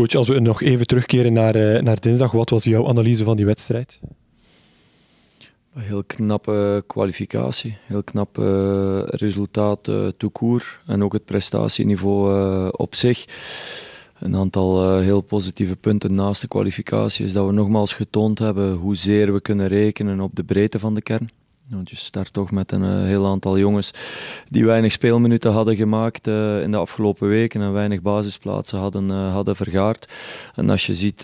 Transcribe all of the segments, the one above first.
Coach, als we nog even terugkeren naar, eh, naar dinsdag, wat was jouw analyse van die wedstrijd? Een heel knappe kwalificatie, heel knappe resultaat uh, toekoer en ook het prestatieniveau eh, op zich. Een aantal heel positieve punten naast de kwalificatie is dat we nogmaals getoond hebben hoezeer we kunnen rekenen op de breedte van de kern. Want je start toch met een eh, heel aantal jongens die weinig speelminuten hadden gemaakt eh, in de afgelopen weken en weinig basisplaatsen hadden, eh, hadden vergaard. En als je ziet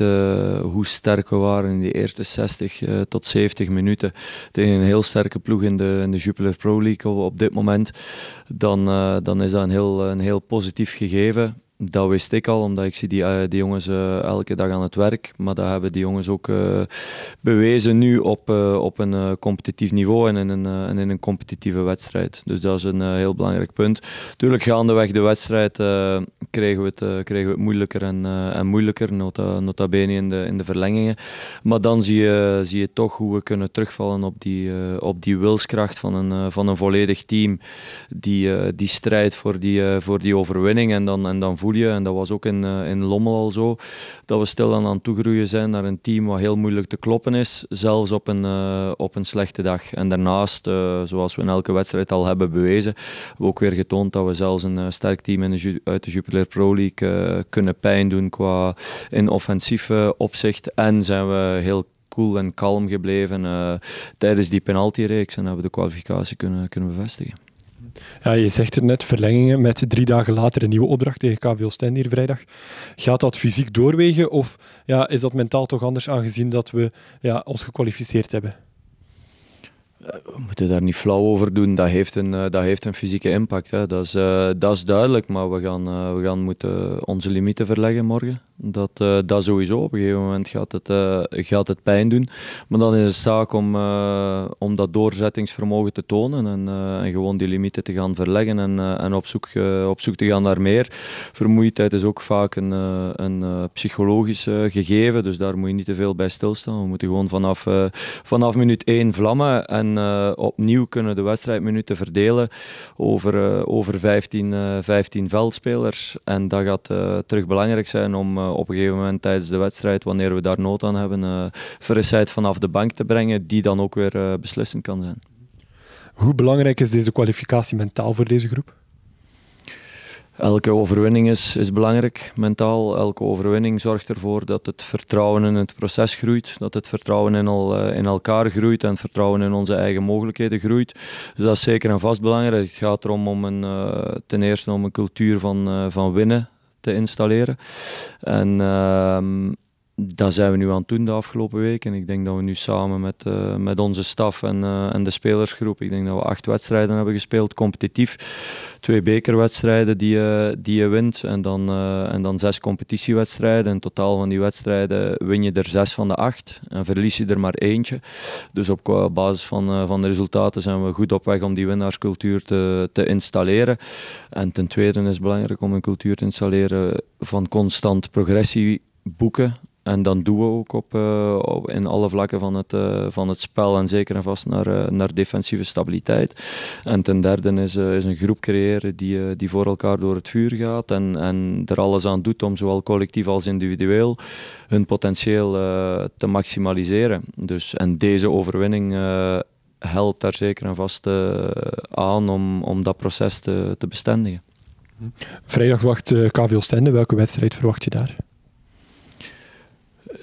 hoe sterk we waren in die eerste 60 tot 70 minuten tegen een heel sterke ploeg in de, in de Jupiler Pro League op, op dit moment, dan, dan is dat een heel, een heel positief gegeven. Dat wist ik al, omdat ik zie die, eh, die jongens eh, elke dag aan het werk. Maar dat hebben die jongens ook eh, bewezen nu op, op een competitief niveau en in een, en in een competitieve wedstrijd. Dus dat is een heel belangrijk punt. Tuurlijk, gaandeweg de wedstrijd kregen, we het, kregen we het moeilijker en, en moeilijker, nota, nota bene in de, in de verlengingen. Maar dan zie je, zie je toch hoe we kunnen terugvallen op die, op die wilskracht van een, van een volledig team. Die, die strijd voor die, voor die overwinning en dan, en dan en dat was ook in, eh, in Lommel al zo, dat we stil aan het toegroeien zijn naar een team wat heel moeilijk te kloppen is, zelfs op een, eh, op een slechte dag. En daarnaast, eh, zoals we in elke wedstrijd al hebben bewezen, hebben we ook weer getoond dat we zelfs een sterk team in de, uit de Jupiler Pro League kunnen pijn doen qua in offensief opzicht. En zijn we heel cool en kalm gebleven tijdens die penaltyreeks en hebben we de kwalificatie kunnen, kunnen bevestigen. Ja, je zegt er net, verlengingen met drie dagen later een nieuwe opdracht tegen KV Oostende hier vrijdag. Gaat dat fysiek doorwegen of ja, is dat mentaal toch anders aangezien dat we ja, ons gekwalificeerd hebben? we moeten daar niet flauw over doen. Dat heeft een, eh, dat heeft een fysieke impact. Hè. Dat, is, eh, dat is duidelijk, maar we gaan, eh, we gaan moeten onze limieten verleggen morgen. Dat, eh, dat sowieso, op een gegeven moment gaat het, eh, gaat het pijn doen. Maar dan is het zaak om, eh, om dat doorzettingsvermogen te tonen en, en, gewoon die limieten te gaan verleggen en, en op, zoek, op zoek te gaan naar meer. Vermoeidheid is ook vaak een, een psychologisch gegeven, dus daar moet je niet te veel bij stilstaan. We moeten gewoon vanaf, vanaf minuut 1 vlammen en opnieuw kunnen de wedstrijdminuten verdelen over, over 15, 15 veldspelers. En dat gaat terug belangrijk zijn om eh, op een gegeven moment tijdens de wedstrijd, wanneer we daar nood aan hebben, eh, frisheid vanaf de bank te brengen, die dan ook weer eh, beslissend kan zijn. Hoe belangrijk is deze kwalificatie mentaal voor deze groep? Elke overwinning is, is belangrijk mentaal. Elke overwinning zorgt ervoor dat het vertrouwen in het proces groeit. Dat het vertrouwen in, al, in elkaar groeit en het vertrouwen in onze eigen mogelijkheden groeit. Dus dat is zeker en vast belangrijk. Het gaat erom om een, ten eerste om een cultuur van, van winnen te installeren. En ehm, daar zijn we nu aan het doen de afgelopen week. En ik denk dat we nu samen met, eh, met onze staf en, eh, en de spelersgroep, ik denk dat we acht wedstrijden hebben gespeeld, competitief. Twee bekerwedstrijden die, uh, die je wint en dan, eh, en dan zes competitiewedstrijden. In totaal van die wedstrijden win je er zes van de acht en verlies je er maar eentje. Dus op basis van, van de resultaten zijn we goed op weg om die winnaarscultuur te, te installeren. En ten tweede is het belangrijk om een cultuur te installeren van constant progressie boeken en dan doen we ook op, eh, in alle vlakken van het, eh, van het spel en zeker en vast naar, eh, naar defensieve stabiliteit. En ten derde is, is een groep creëren die, die voor elkaar door het vuur gaat en, en er alles aan doet om zowel collectief als individueel hun potentieel te maximaliseren. Dus, en deze overwinning helpt daar zeker en vast aan om, om dat proces te, te bestendigen. Vrijdag wacht KVO Stende. Welke wedstrijd verwacht je daar?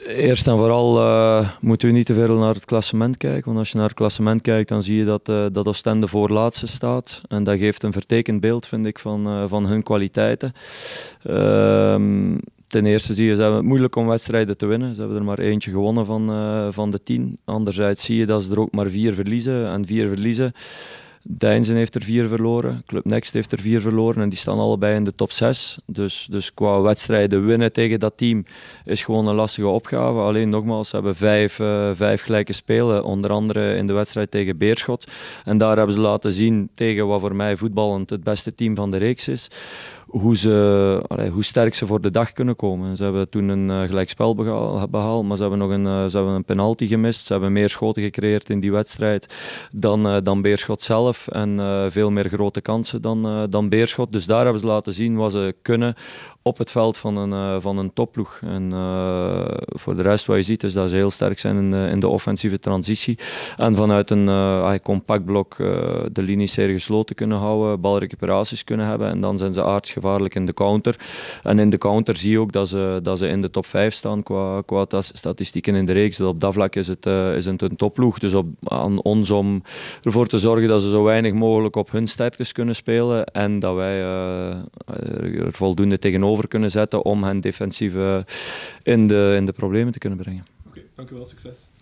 Eerst en vooral eh, moeten we niet te veel naar het klassement kijken. Want als je naar het klassement kijkt, dan zie je dat, uh, dat Oostende voorlaatste staat. En dat geeft een vertekend beeld, vind ik, van, eh, van hun kwaliteiten. Ehm, ten eerste zie je, ze hebben het moeilijk om wedstrijden te winnen. Ze hebben er maar eentje gewonnen van, van de tien. Anderzijds zie je dat ze er ook maar vier verliezen. En vier verliezen Deinzen heeft er vier verloren, Club Next heeft er vier verloren en die staan allebei in de top 6. Dus, dus qua wedstrijden winnen tegen dat team is gewoon een lastige opgave. Alleen nogmaals, ze hebben vijf, eh, vijf gelijke spelen, onder andere in de wedstrijd tegen Beerschot. En daar hebben ze laten zien tegen wat voor mij voetballend het beste team van de reeks is hoe, ze, hoe sterk ze voor de dag kunnen komen. Ze hebben toen een uh, eh, gelijkspel behaald, maar ze hebben nog een, eh, ze hebben een penalty gemist. Ze hebben meer schoten gecreëerd in die wedstrijd dan, dan Beerschot zelf en eh, veel meer grote kansen dan, eh, dan Beerschot. Dus daar hebben ze laten zien wat ze kunnen op het veld van een, eh, van een topploeg. En eh, voor de rest wat je ziet is dat ze heel sterk zijn in de, eh, in de offensieve transitie. En vanuit een uh, compact blok de linie zeer gesloten kunnen houden, balrecuperaties kunnen hebben. En dan zijn ze gevaarlijk in de counter. En in de counter zie je ook dat ze, dat ze in de top 5 staan qua, qua statistieken in de reeks. Dus op dat vlak is het, is een topploeg. Dus op, aan ons om ervoor te zorgen dat ze zo weinig mogelijk op hun sterktes kunnen spelen. En dat wij er voldoende tegenover over kunnen zetten om hen defensief in, de, in de problemen te kunnen brengen. Oké, okay, dank u wel, succes.